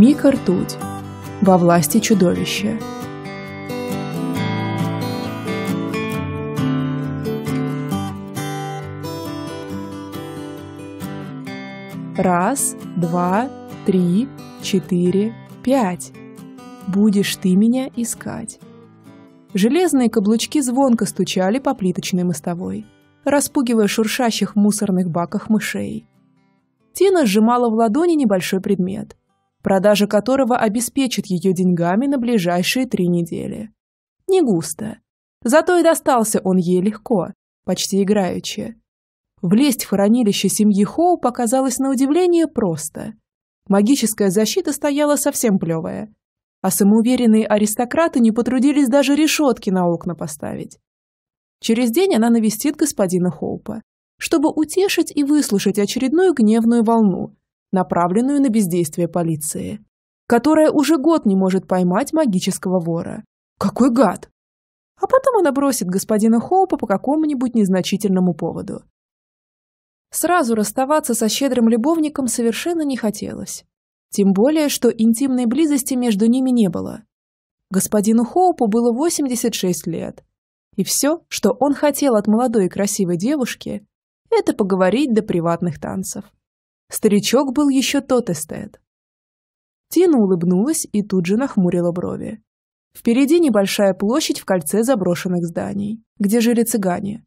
Мика Ртуть. Во власти чудовища. Раз, два, три, четыре, пять. Будешь ты меня искать. Железные каблучки звонко стучали по плиточной мостовой, распугивая шуршащих в мусорных баках мышей. Тина сжимала в ладони небольшой предмет – продажа которого обеспечит ее деньгами на ближайшие три недели. Не густо. Зато и достался он ей легко, почти играючи. Влезть в хранилище семьи Хоу показалось на удивление просто. Магическая защита стояла совсем плевая. А самоуверенные аристократы не потрудились даже решетки на окна поставить. Через день она навестит господина Хоупа, чтобы утешить и выслушать очередную гневную волну, направленную на бездействие полиции, которая уже год не может поймать магического вора. Какой гад! А потом она бросит господина Хоупа по какому-нибудь незначительному поводу. Сразу расставаться со щедрым любовником совершенно не хотелось. Тем более, что интимной близости между ними не было. Господину Хоупу было 86 лет. И все, что он хотел от молодой и красивой девушки, это поговорить до приватных танцев. Старичок был еще тот эстет. Тина улыбнулась и тут же нахмурила брови. Впереди небольшая площадь в кольце заброшенных зданий, где жили цыгане.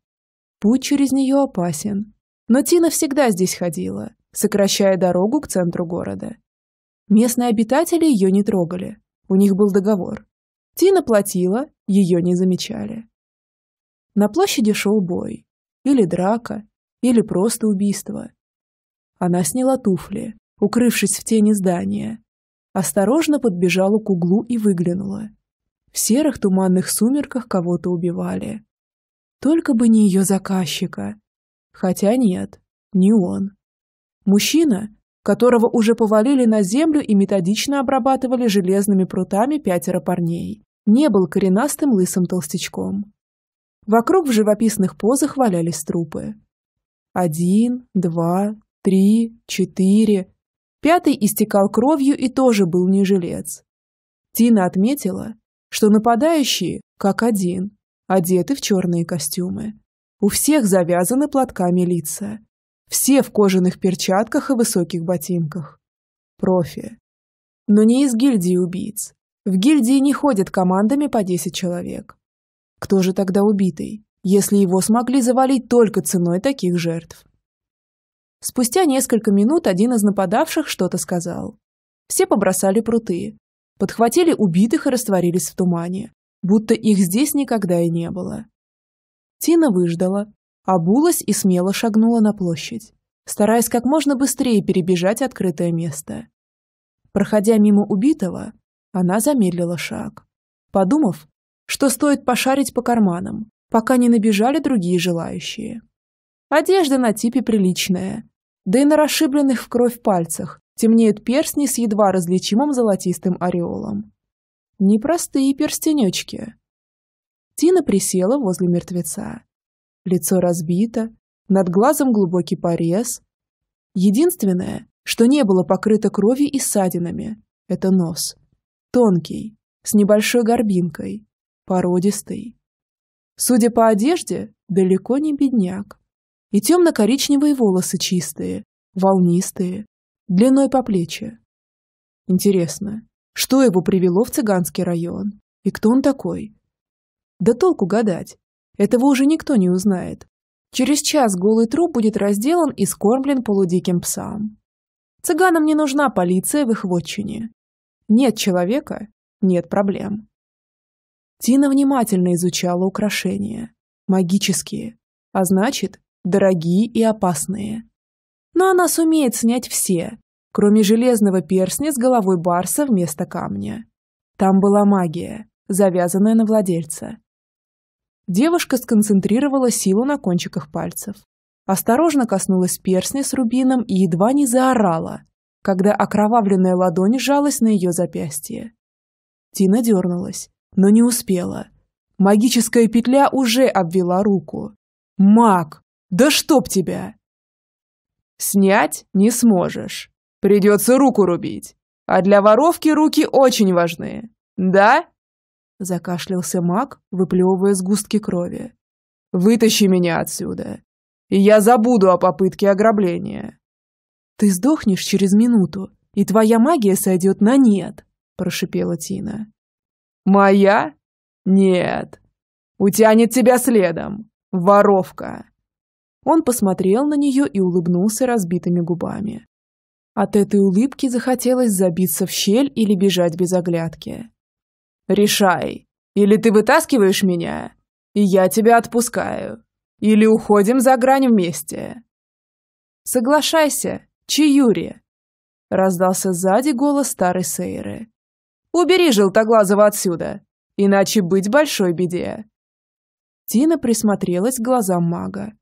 Путь через нее опасен. Но Тина всегда здесь ходила, сокращая дорогу к центру города. Местные обитатели ее не трогали. У них был договор. Тина платила, ее не замечали. На площади шел бой. Или драка, или просто убийство. Она сняла туфли, укрывшись в тени здания. Осторожно подбежала к углу и выглянула. В серых туманных сумерках кого-то убивали. Только бы не ее заказчика. Хотя нет, не он. Мужчина, которого уже повалили на землю и методично обрабатывали железными прутами пятеро парней, не был коренастым лысым толстячком. Вокруг в живописных позах валялись трупы. Один, два, три, четыре. Пятый истекал кровью и тоже был не жилец. Тина отметила, что нападающие, как один, одеты в черные костюмы. У всех завязаны платками лица. Все в кожаных перчатках и высоких ботинках. Профи. Но не из гильдии убийц. В гильдии не ходят командами по 10 человек. Кто же тогда убитый, если его смогли завалить только ценой таких жертв? Спустя несколько минут один из нападавших что-то сказал. Все побросали пруты, подхватили убитых и растворились в тумане, будто их здесь никогда и не было. Тина выждала, обулась и смело шагнула на площадь, стараясь как можно быстрее перебежать открытое место. Проходя мимо убитого, она замедлила шаг, подумав, что стоит пошарить по карманам, пока не набежали другие желающие. Одежда на типе приличная, да и на расшибленных в кровь пальцах темнеют перстни с едва различимым золотистым ореолом. Непростые перстенечки. Тина присела возле мертвеца. Лицо разбито, над глазом глубокий порез. Единственное, что не было покрыто кровью и ссадинами, это нос. Тонкий, с небольшой горбинкой, породистый. Судя по одежде, далеко не бедняк и темно-коричневые волосы чистые, волнистые, длиной по плечи. Интересно, что его привело в цыганский район? И кто он такой? Да толку гадать. Этого уже никто не узнает. Через час голый труп будет разделан и скормлен полудиким псам. Цыганам не нужна полиция в их вотчине. Нет человека – нет проблем. Тина внимательно изучала украшения. Магические. А значит, дорогие и опасные. Но она сумеет снять все, кроме железного перстня с головой барса вместо камня. Там была магия, завязанная на владельца. Девушка сконцентрировала силу на кончиках пальцев. Осторожно коснулась перстня с рубином и едва не заорала, когда окровавленная ладонь сжалась на ее запястье. Тина дернулась, но не успела. Магическая петля уже обвела руку. Маг! Да чтоб тебя! Снять не сможешь. Придется руку рубить. А для воровки руки очень важны. Да? Закашлялся маг, выплевывая сгустки крови. Вытащи меня отсюда. И я забуду о попытке ограбления. Ты сдохнешь через минуту, и твоя магия сойдет на нет, прошипела Тина. Моя? Нет. Утянет тебя следом. Воровка. Он посмотрел на нее и улыбнулся разбитыми губами. От этой улыбки захотелось забиться в щель или бежать без оглядки. «Решай! Или ты вытаскиваешь меня, и я тебя отпускаю, или уходим за грань вместе!» «Соглашайся, Чиюри!» – раздался сзади голос старой Сейры. «Убери желтоглазого отсюда, иначе быть большой беде!» Тина присмотрелась к глазам мага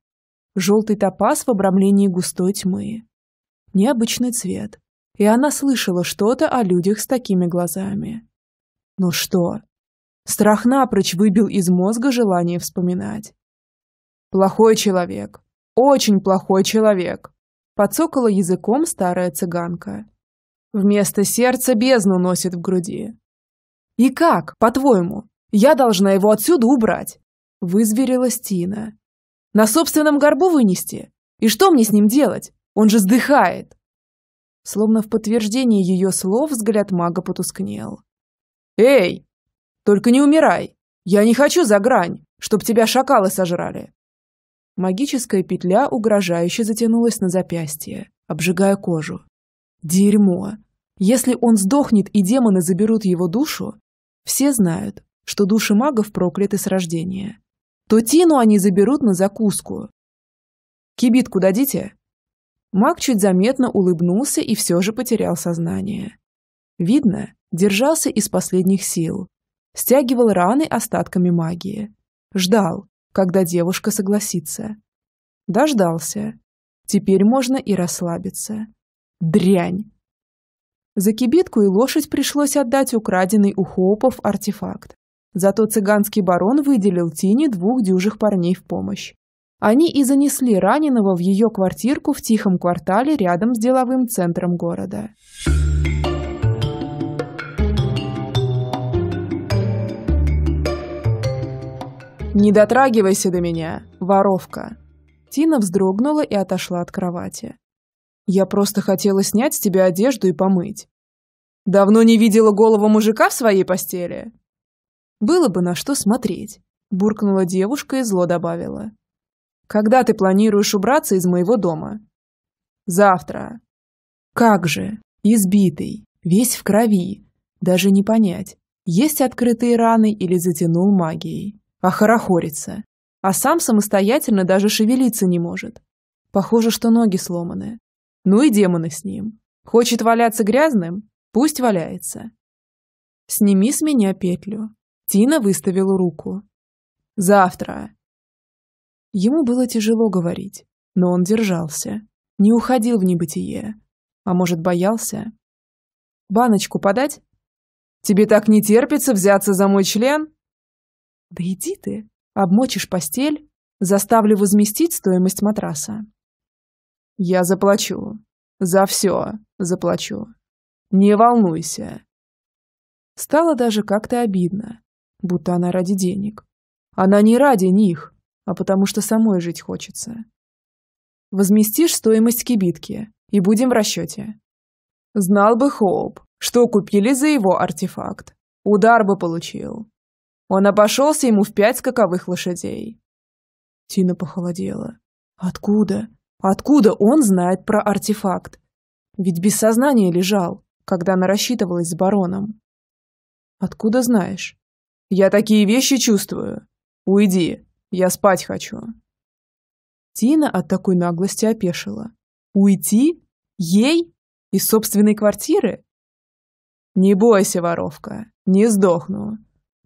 желтый топаз в обрамлении густой тьмы. Необычный цвет. И она слышала что-то о людях с такими глазами. Но ну что? Страх напрочь выбил из мозга желание вспоминать. «Плохой человек. Очень плохой человек», – подсокала языком старая цыганка. «Вместо сердца бездну носит в груди». «И как, по-твоему? Я должна его отсюда убрать?» – вызверилась Тина, на собственном горбу вынести? И что мне с ним делать? Он же сдыхает!» Словно в подтверждение ее слов взгляд мага потускнел. «Эй! Только не умирай! Я не хочу за грань, чтоб тебя шакалы сожрали!» Магическая петля угрожающе затянулась на запястье, обжигая кожу. «Дерьмо! Если он сдохнет и демоны заберут его душу, все знают, что души магов прокляты с рождения то Тину они заберут на закуску. «Кибитку дадите?» Маг чуть заметно улыбнулся и все же потерял сознание. Видно, держался из последних сил. Стягивал раны остатками магии. Ждал, когда девушка согласится. Дождался. Теперь можно и расслабиться. Дрянь! За кибитку и лошадь пришлось отдать украденный у хоупов артефакт. Зато цыганский барон выделил Тине двух дюжих парней в помощь. Они и занесли раненого в ее квартирку в тихом квартале рядом с деловым центром города. «Не дотрагивайся до меня, воровка!» Тина вздрогнула и отошла от кровати. «Я просто хотела снять с тебя одежду и помыть». «Давно не видела голову мужика в своей постели?» Было бы на что смотреть, буркнула девушка и зло добавила. Когда ты планируешь убраться из моего дома? Завтра. Как же, избитый, весь в крови, даже не понять, есть открытые раны или затянул магией. А Охорохорится. А сам самостоятельно даже шевелиться не может. Похоже, что ноги сломаны. Ну и демоны с ним. Хочет валяться грязным? Пусть валяется. Сними с меня петлю. Тина выставила руку. «Завтра». Ему было тяжело говорить, но он держался, не уходил в небытие. А может, боялся? «Баночку подать?» «Тебе так не терпится взяться за мой член?» «Да иди ты, обмочишь постель, заставлю возместить стоимость матраса». «Я заплачу. За все заплачу. Не волнуйся». Стало даже как-то обидно, будто она ради денег. Она не ради них, а потому что самой жить хочется. Возместишь стоимость кибитки, и будем в расчете. Знал бы Хоуп, что купили за его артефакт. Удар бы получил. Он обошелся ему в пять скаковых лошадей. Тина похолодела. Откуда? Откуда он знает про артефакт? Ведь без сознания лежал, когда она рассчитывалась с бароном. Откуда знаешь? Я такие вещи чувствую. Уйди, я спать хочу. Тина от такой наглости опешила. Уйти? Ей? Из собственной квартиры? Не бойся, воровка, не сдохну.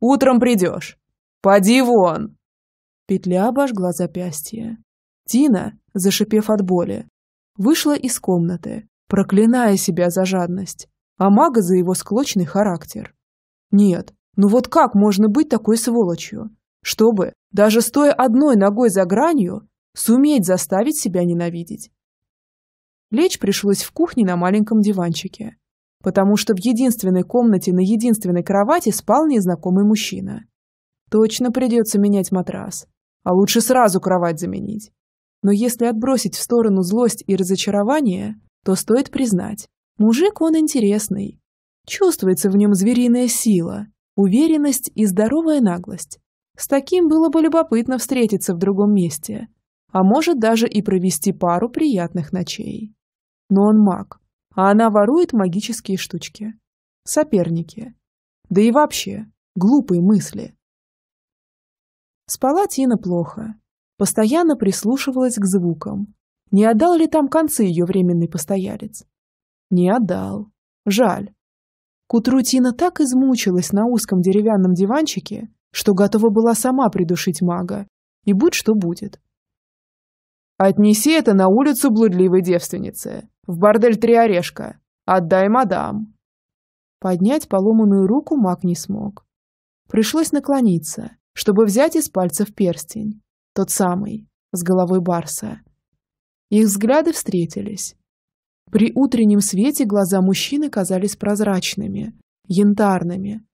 Утром придешь. Поди вон! Петля обожгла запястье. Тина, зашипев от боли, вышла из комнаты, проклиная себя за жадность, а мага за его склочный характер. Нет, ну вот как можно быть такой сволочью? Чтобы, даже стоя одной ногой за гранью, суметь заставить себя ненавидеть. Лечь пришлось в кухне на маленьком диванчике, потому что в единственной комнате на единственной кровати спал незнакомый мужчина. Точно придется менять матрас, а лучше сразу кровать заменить. Но если отбросить в сторону злость и разочарование, то стоит признать, мужик он интересный. Чувствуется в нем звериная сила, Уверенность и здоровая наглость. С таким было бы любопытно встретиться в другом месте, а может даже и провести пару приятных ночей. Но он маг, а она ворует магические штучки. Соперники. Да и вообще, глупые мысли. Спала Тина плохо. Постоянно прислушивалась к звукам. Не отдал ли там концы ее временный постоялец? Не отдал. Жаль. К утру Тина так измучилась на узком деревянном диванчике, что готова была сама придушить мага. И будь что будет. «Отнеси это на улицу блудливой девственницы, в бордель Три Орешка. Отдай мадам». Поднять поломанную руку маг не смог. Пришлось наклониться, чтобы взять из пальцев перстень. Тот самый, с головой Барса. Их взгляды встретились. При утреннем свете глаза мужчины казались прозрачными, янтарными,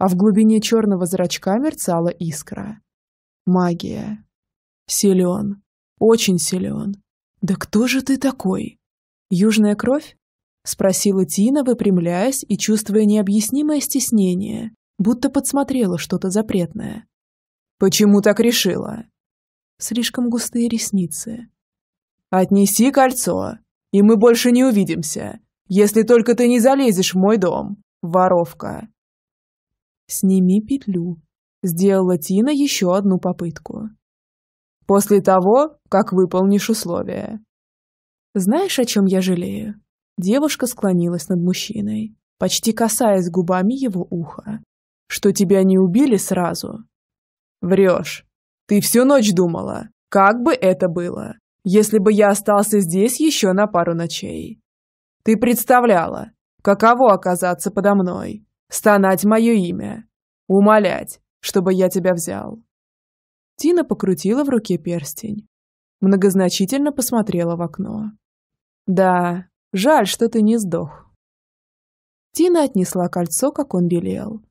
а в глубине черного зрачка мерцала искра. Магия. Силен. Очень силен. Да кто же ты такой? Южная кровь? Спросила Тина, выпрямляясь и чувствуя необъяснимое стеснение, будто подсмотрела что-то запретное. «Почему так решила?» Слишком густые ресницы. «Отнеси кольцо!» И мы больше не увидимся, если только ты не залезешь в мой дом, воровка. Сними петлю. Сделала Тина еще одну попытку. После того, как выполнишь условия. Знаешь, о чем я жалею? Девушка склонилась над мужчиной, почти касаясь губами его уха. Что тебя не убили сразу? Врешь. Ты всю ночь думала, как бы это было если бы я остался здесь еще на пару ночей. Ты представляла, каково оказаться подо мной, стонать мое имя, умолять, чтобы я тебя взял. Тина покрутила в руке перстень. Многозначительно посмотрела в окно. Да, жаль, что ты не сдох. Тина отнесла кольцо, как он велел.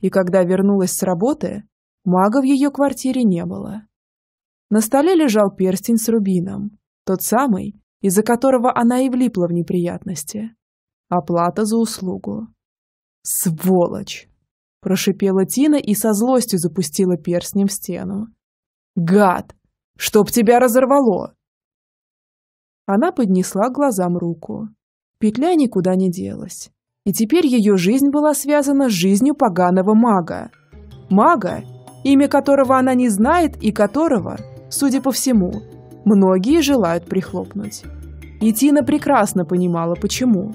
И когда вернулась с работы, мага в ее квартире не было. На столе лежал перстень с рубином, тот самый, из-за которого она и влипла в неприятности. Оплата за услугу. «Сволочь!» – прошипела Тина и со злостью запустила перстнем в стену. «Гад! Чтоб тебя разорвало!» Она поднесла глазам руку. Петля никуда не делась. И теперь ее жизнь была связана с жизнью поганого мага. Мага, имя которого она не знает и которого – Судя по всему, многие желают прихлопнуть. И Тина прекрасно понимала, почему.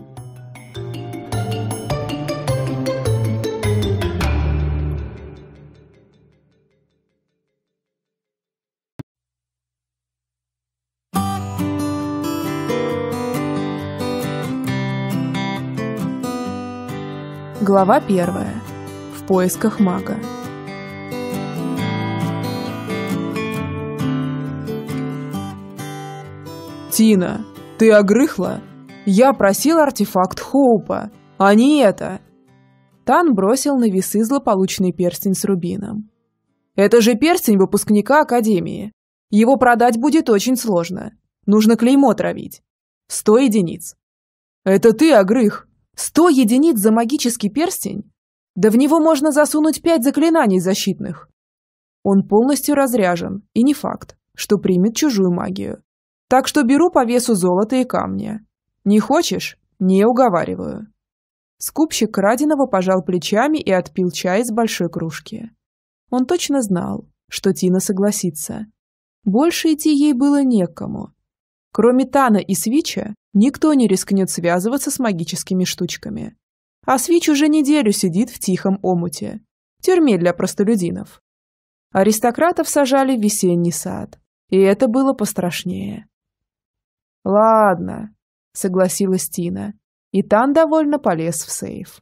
Глава первая. В поисках мага. «Тина, ты огрыхла? Я просил артефакт Хоупа, а не это!» Тан бросил на весы злополучный перстень с рубином. «Это же перстень выпускника Академии. Его продать будет очень сложно. Нужно клеймо травить. Сто единиц». «Это ты, Огрых! Сто единиц за магический перстень? Да в него можно засунуть пять заклинаний защитных!» Он полностью разряжен, и не факт, что примет чужую магию. Так что беру по весу золото и камни. Не хочешь? Не уговариваю. Скупщик краденого пожал плечами и отпил чай из большой кружки. Он точно знал, что Тина согласится. Больше идти ей было некому. Кроме Тана и Свича, никто не рискнет связываться с магическими штучками. А Свич уже неделю сидит в тихом омуте. Тюрьме для простолюдинов. Аристократов сажали в весенний сад. И это было пострашнее. «Ладно», — согласилась Тина. И Тан довольно полез в сейф.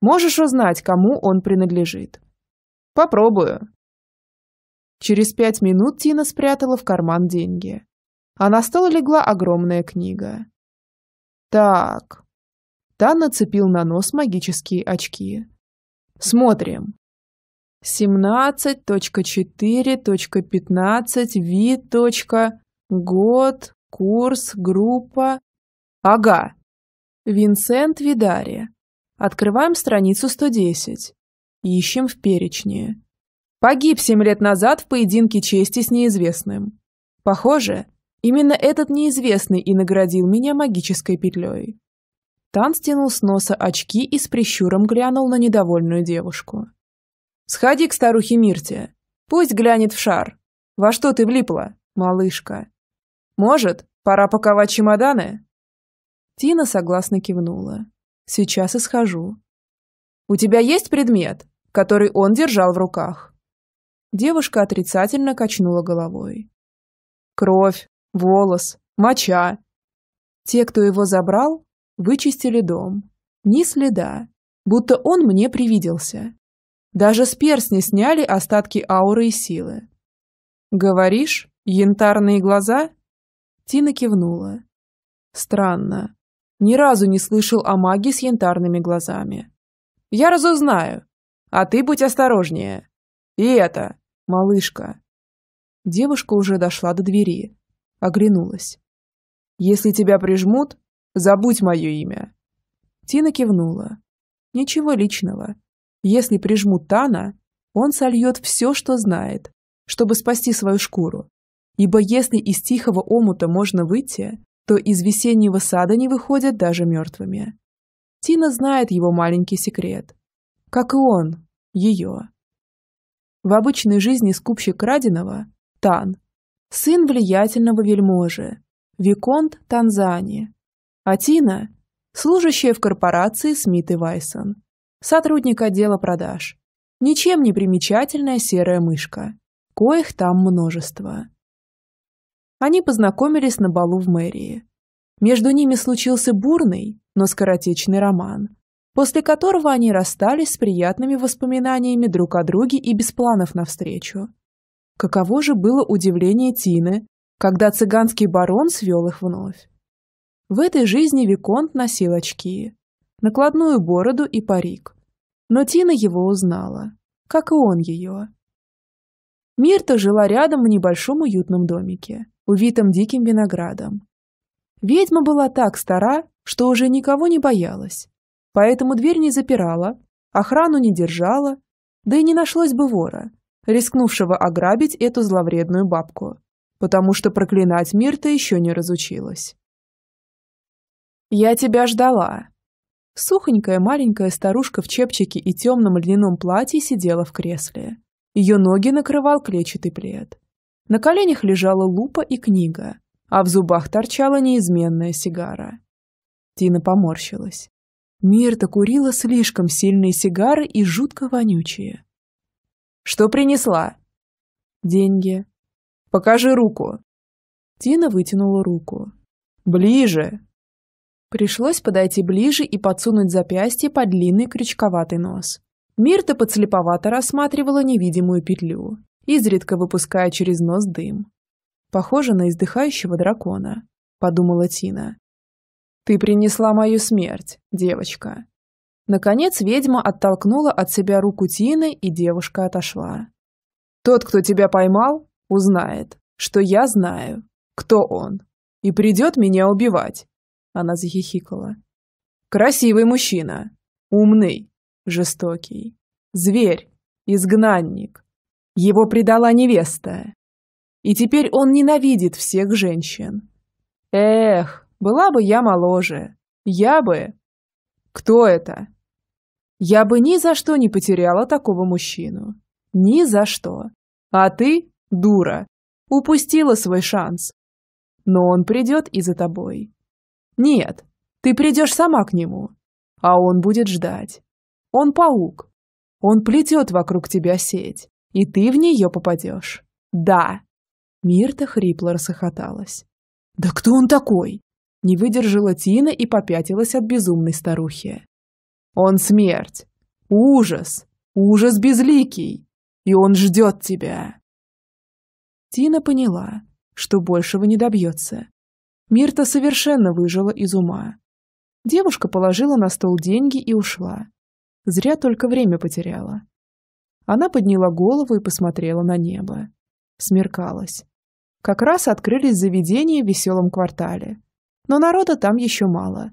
«Можешь узнать, кому он принадлежит?» «Попробую». Через пять минут Тина спрятала в карман деньги. А на стол легла огромная книга. «Так». Тан нацепил на нос магические очки. «Смотрим». 17.4.15 вид. Год. Курс, группа. Ага. Винсент Видари. Открываем страницу 110. Ищем в перечне. Погиб семь лет назад в поединке чести с неизвестным. Похоже, именно этот неизвестный и наградил меня магической петлей. Тан стянул с носа очки и с прищуром глянул на недовольную девушку. «Сходи к старухе Мирте. Пусть глянет в шар. Во что ты влипла, малышка?» Может, пора паковать чемоданы?» Тина согласно кивнула. «Сейчас и схожу». «У тебя есть предмет, который он держал в руках?» Девушка отрицательно качнула головой. «Кровь, волос, моча». Те, кто его забрал, вычистили дом. Ни следа, будто он мне привиделся. Даже с перстни сняли остатки ауры и силы. «Говоришь, янтарные глаза?» Тина кивнула. Странно. Ни разу не слышал о маге с янтарными глазами. Я разузнаю. А ты будь осторожнее. И это, малышка. Девушка уже дошла до двери. Оглянулась. Если тебя прижмут, забудь мое имя. Тина кивнула. Ничего личного. Если прижмут Тана, он сольет все, что знает, чтобы спасти свою шкуру ибо если из тихого омута можно выйти, то из весеннего сада не выходят даже мертвыми. Тина знает его маленький секрет. Как и он, ее. В обычной жизни скупщик краденого – Тан, сын влиятельного вельможи, Виконт Танзани. А Тина – служащая в корпорации Смит и Вайсон, сотрудник отдела продаж. Ничем не примечательная серая мышка, коих там множество. Они познакомились на балу в мэрии. Между ними случился бурный, но скоротечный роман, после которого они расстались с приятными воспоминаниями друг о друге и без планов навстречу. Каково же было удивление Тины, когда цыганский барон свел их вновь. В этой жизни Виконт носил очки, накладную бороду и парик. Но Тина его узнала, как и он ее. Мирта жила рядом в небольшом уютном домике, увитом диким виноградом. Ведьма была так стара, что уже никого не боялась, поэтому дверь не запирала, охрану не держала, да и не нашлось бы вора, рискнувшего ограбить эту зловредную бабку, потому что проклинать Мирта еще не разучилась. «Я тебя ждала!» Сухонькая маленькая старушка в чепчике и темном льняном платье сидела в кресле, ее ноги накрывал клетчатый плед. На коленях лежала лупа и книга, а в зубах торчала неизменная сигара. Тина поморщилась. Мирта курила слишком сильные сигары и жутко вонючие. «Что принесла?» «Деньги». «Покажи руку». Тина вытянула руку. «Ближе!» Пришлось подойти ближе и подсунуть запястье под длинный крючковатый нос. Мирта подслеповато рассматривала невидимую петлю, изредка выпуская через нос дым. «Похоже на издыхающего дракона», — подумала Тина. «Ты принесла мою смерть, девочка». Наконец ведьма оттолкнула от себя руку Тины, и девушка отошла. «Тот, кто тебя поймал, узнает, что я знаю, кто он, и придет меня убивать», — она захихикала. «Красивый мужчина, умный, жестокий. Зверь, изгнанник. Его предала невеста. И теперь он ненавидит всех женщин. Эх, была бы я моложе. Я бы... Кто это? Я бы ни за что не потеряла такого мужчину. Ни за что. А ты, дура, упустила свой шанс. Но он придет и за тобой. Нет, ты придешь сама к нему, а он будет ждать. Он паук. Он плетет вокруг тебя сеть, и ты в нее попадешь. Да. Мирта хрипло расхохоталась. Да кто он такой? Не выдержала Тина и попятилась от безумной старухи. Он смерть. Ужас. Ужас безликий. И он ждет тебя. Тина поняла, что большего не добьется. Мирта совершенно выжила из ума. Девушка положила на стол деньги и ушла, Зря только время потеряла. Она подняла голову и посмотрела на небо. Смеркалось. Как раз открылись заведения в веселом квартале. Но народа там еще мало.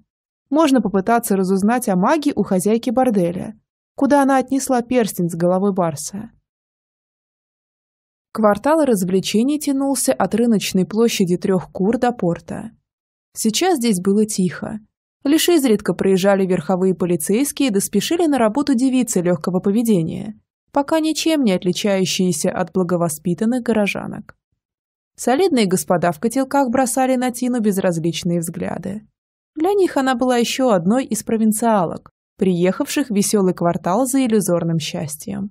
Можно попытаться разузнать о магии у хозяйки борделя, куда она отнесла перстень с головы барса. Квартал развлечений тянулся от рыночной площади трех кур до порта. Сейчас здесь было тихо, Лишь изредка проезжали верховые полицейские да доспешили на работу девицы легкого поведения, пока ничем не отличающиеся от благовоспитанных горожанок. Солидные господа в котелках бросали на Тину безразличные взгляды. Для них она была еще одной из провинциалок, приехавших в веселый квартал за иллюзорным счастьем.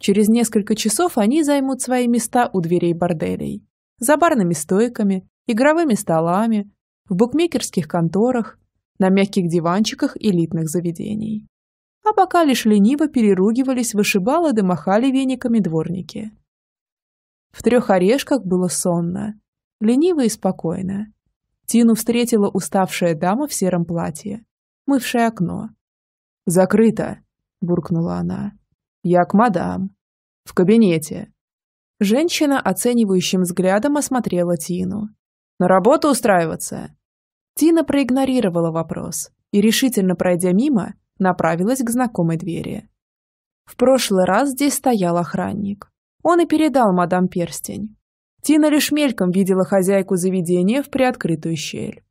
Через несколько часов они займут свои места у дверей борделей, за барными стойками, игровыми столами, в букмекерских конторах на мягких диванчиках элитных заведений. А пока лишь лениво переругивались вышибалы да махали вениками дворники. В трех орешках было сонно, лениво и спокойно. Тину встретила уставшая дама в сером платье, мывшая окно. «Закрыто!» – буркнула она. «Я к мадам. В кабинете». Женщина оценивающим взглядом осмотрела Тину. «На работу устраиваться?» Тина проигнорировала вопрос и, решительно пройдя мимо, направилась к знакомой двери. В прошлый раз здесь стоял охранник. Он и передал мадам перстень. Тина лишь мельком видела хозяйку заведения в приоткрытую щель.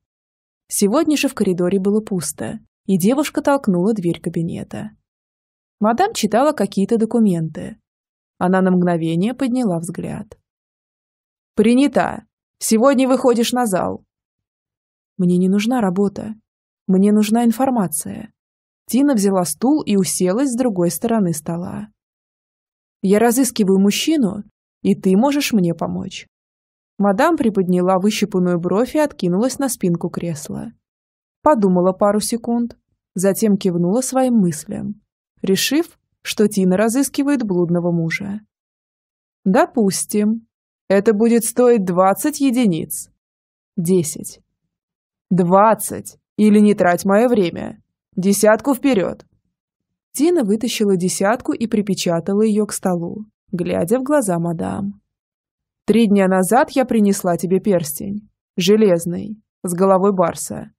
Сегодня же в коридоре было пусто, и девушка толкнула дверь кабинета. Мадам читала какие-то документы. Она на мгновение подняла взгляд. «Принята! Сегодня выходишь на зал!» Мне не нужна работа. Мне нужна информация. Тина взяла стул и уселась с другой стороны стола. Я разыскиваю мужчину, и ты можешь мне помочь. Мадам приподняла выщипанную бровь и откинулась на спинку кресла. Подумала пару секунд, затем кивнула своим мыслям, решив, что Тина разыскивает блудного мужа. «Допустим. Это будет стоить 20 единиц. 10. «Двадцать! Или не трать мое время! Десятку вперед!» Тина вытащила десятку и припечатала ее к столу, глядя в глаза мадам. «Три дня назад я принесла тебе перстень. Железный, с головой барса.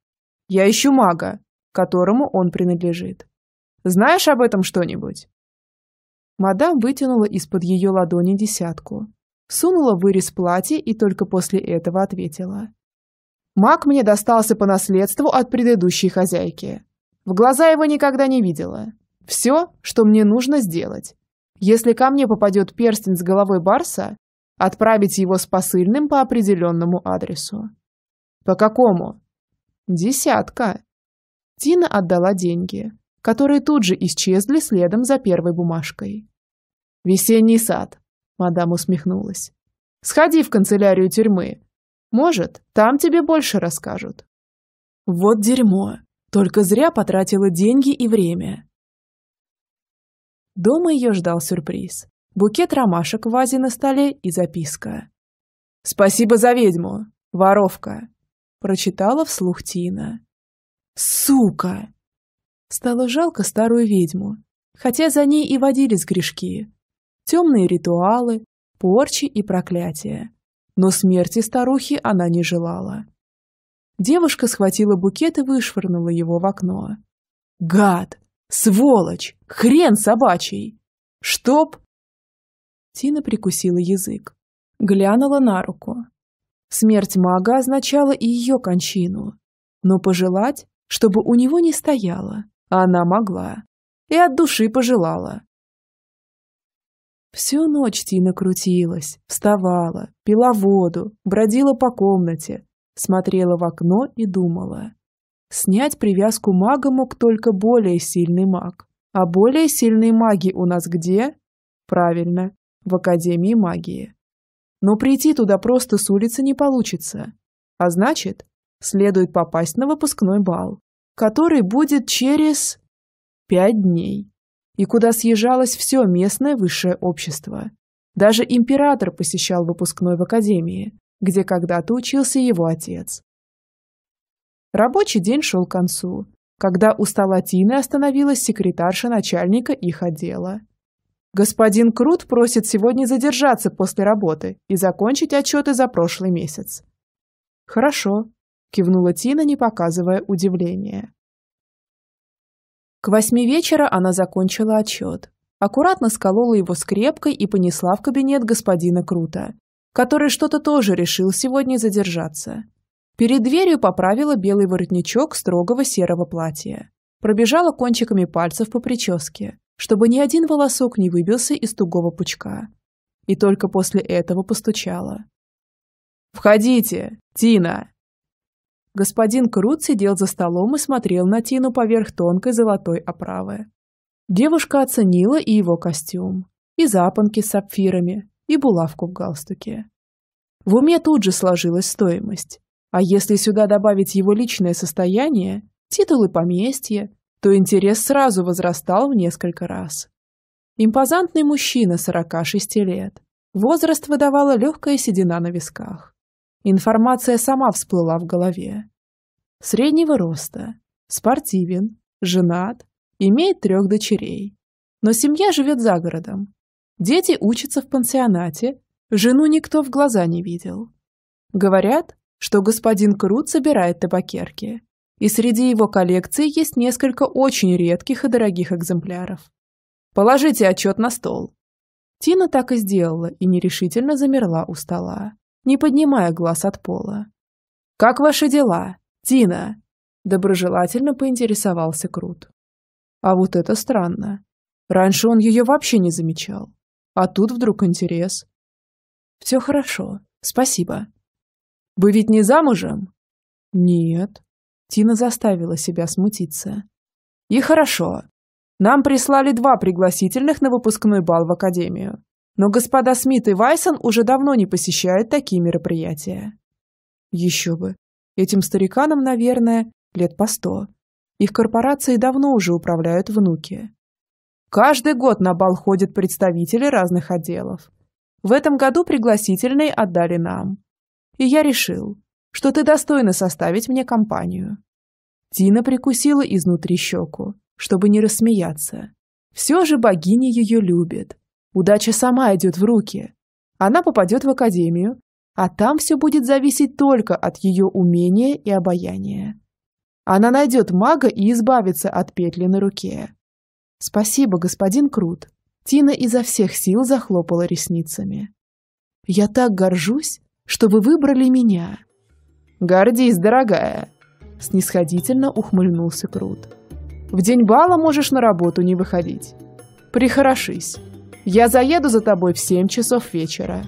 Я ищу мага, которому он принадлежит. Знаешь об этом что-нибудь?» Мадам вытянула из-под ее ладони десятку, сунула вырез платья и только после этого ответила. Маг мне достался по наследству от предыдущей хозяйки. В глаза его никогда не видела. Все, что мне нужно сделать. Если ко мне попадет перстень с головой барса, отправить его с посыльным по определенному адресу. По какому? Десятка. Тина отдала деньги, которые тут же исчезли следом за первой бумажкой. «Весенний сад», — мадам усмехнулась. «Сходи в канцелярию тюрьмы, может, там тебе больше расскажут. Вот дерьмо. Только зря потратила деньги и время. Дома ее ждал сюрприз. Букет ромашек в вазе на столе и записка. «Спасибо за ведьму! Воровка!» Прочитала вслух Тина. «Сука!» Стало жалко старую ведьму, хотя за ней и водились грешки. Темные ритуалы, порчи и проклятия но смерти старухи она не желала. Девушка схватила букет и вышвырнула его в окно. «Гад! Сволочь! Хрен собачий! Чтоб...» Тина прикусила язык, глянула на руку. Смерть мага означала и ее кончину, но пожелать, чтобы у него не стояло, а она могла. И от души пожелала, Всю ночь Тина крутилась, вставала, пила воду, бродила по комнате, смотрела в окно и думала. Снять привязку мага мог только более сильный маг. А более сильные маги у нас где? Правильно, в Академии магии. Но прийти туда просто с улицы не получится. А значит, следует попасть на выпускной бал, который будет через... пять дней и куда съезжалось все местное высшее общество. Даже император посещал выпускной в академии, где когда-то учился его отец. Рабочий день шел к концу, когда у Сталатины остановилась секретарша начальника их отдела. «Господин Крут просит сегодня задержаться после работы и закончить отчеты за прошлый месяц». «Хорошо», – кивнула Тина, не показывая удивления. К восьми вечера она закончила отчет. Аккуратно сколола его скрепкой и понесла в кабинет господина Крута, который что-то тоже решил сегодня задержаться. Перед дверью поправила белый воротничок строгого серого платья. Пробежала кончиками пальцев по прическе, чтобы ни один волосок не выбился из тугого пучка. И только после этого постучала. «Входите, Тина!» Господин Крут сидел за столом и смотрел на Тину поверх тонкой золотой оправы. Девушка оценила и его костюм, и запонки с сапфирами, и булавку в галстуке. В уме тут же сложилась стоимость. А если сюда добавить его личное состояние, титулы поместья, то интерес сразу возрастал в несколько раз. Импозантный мужчина 46 лет. Возраст выдавала легкая седина на висках. Информация сама всплыла в голове. Среднего роста, спортивен, женат, имеет трех дочерей. Но семья живет за городом. Дети учатся в пансионате, жену никто в глаза не видел. Говорят, что господин Крут собирает табакерки, и среди его коллекции есть несколько очень редких и дорогих экземпляров. «Положите отчет на стол». Тина так и сделала и нерешительно замерла у стола не поднимая глаз от пола. «Как ваши дела, Тина?» – доброжелательно поинтересовался Крут. А вот это странно. Раньше он ее вообще не замечал. А тут вдруг интерес. «Все хорошо, спасибо». «Вы ведь не замужем?» «Нет». Тина заставила себя смутиться. «И хорошо. Нам прислали два пригласительных на выпускной бал в Академию. Но господа Смит и Вайсон уже давно не посещают такие мероприятия. Еще бы. Этим стариканам, наверное, лет по сто. Их корпорации давно уже управляют внуки. Каждый год на бал ходят представители разных отделов. В этом году пригласительные отдали нам. И я решил, что ты достойна составить мне компанию. Тина прикусила изнутри щеку, чтобы не рассмеяться. Все же богиня ее любит, Удача сама идет в руки. Она попадет в академию, а там все будет зависеть только от ее умения и обаяния. Она найдет мага и избавится от петли на руке. Спасибо, господин Крут. Тина изо всех сил захлопала ресницами. Я так горжусь, что вы выбрали меня. Гордись, дорогая, снисходительно ухмыльнулся Крут. В день бала можешь на работу не выходить. Прихорошись. Я заеду за тобой в 7 часов вечера.